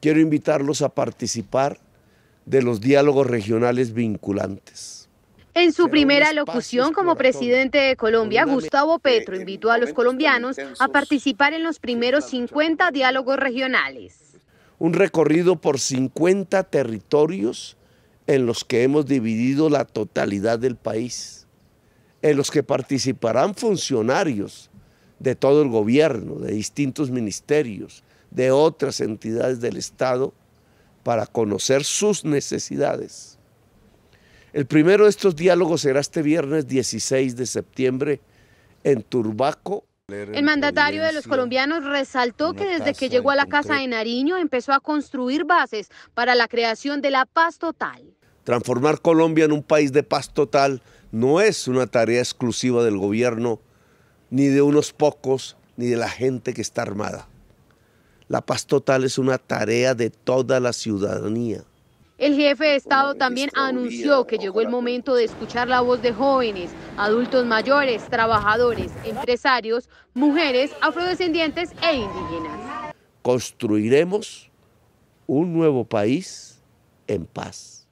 quiero invitarlos a participar de los diálogos regionales vinculantes. En su primera locución como presidente de Colombia, Gustavo Petro invitó a los colombianos a participar en los primeros 50 diálogos regionales. Un recorrido por 50 territorios en los que hemos dividido la totalidad del país, en los que participarán funcionarios de todo el gobierno, de distintos ministerios, de otras entidades del Estado para conocer sus necesidades. El primero de estos diálogos será este viernes 16 de septiembre en Turbaco. El mandatario de los colombianos resaltó que desde que llegó a la casa de Nariño empezó a construir bases para la creación de la paz total. Transformar Colombia en un país de paz total no es una tarea exclusiva del gobierno, ni de unos pocos, ni de la gente que está armada. La paz total es una tarea de toda la ciudadanía. El jefe de Estado también anunció que llegó el momento de escuchar la voz de jóvenes, adultos mayores, trabajadores, empresarios, mujeres, afrodescendientes e indígenas. Construiremos un nuevo país en paz.